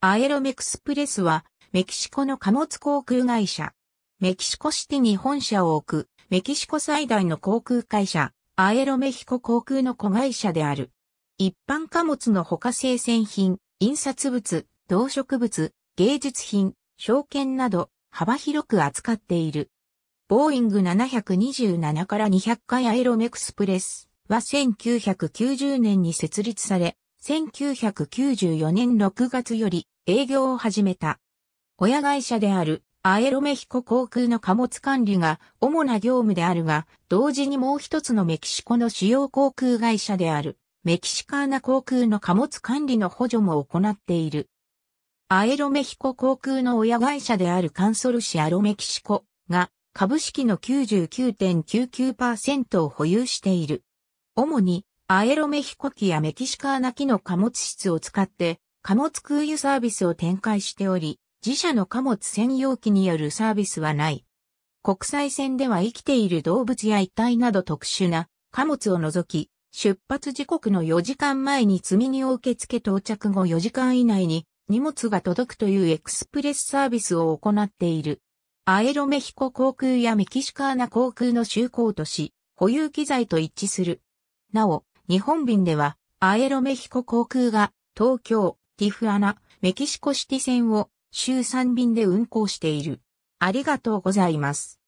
アエロメクスプレスは、メキシコの貨物航空会社。メキシコシティに本社を置く、メキシコ最大の航空会社、アエロメヒコ航空の子会社である。一般貨物の他生鮮品、印刷物、動植物、芸術品、証券など、幅広く扱っている。ボーイング727から200回アエロメクスプレスは1990年に設立され、1994年6月より営業を始めた。親会社であるアエロメヒコ航空の貨物管理が主な業務であるが、同時にもう一つのメキシコの主要航空会社であるメキシカーナ航空の貨物管理の補助も行っている。アエロメヒコ航空の親会社であるカンソルシアロメキシコが株式の99.99%を保有している。主にアエロメヒコ機やメキシカーナ機の貨物室を使って貨物空輸サービスを展開しており、自社の貨物専用機によるサービスはない。国際線では生きている動物や遺体など特殊な貨物を除き、出発時刻の4時間前に積み荷を受け付け到着後4時間以内に荷物が届くというエクスプレスサービスを行っている。アエロメヒコ航空やメキシカーナ航空の就航都市、保有機材と一致する。なお、日本便では、アエロメヒコ航空が東京、ティフアナ、メキシコシティ線を週3便で運行している。ありがとうございます。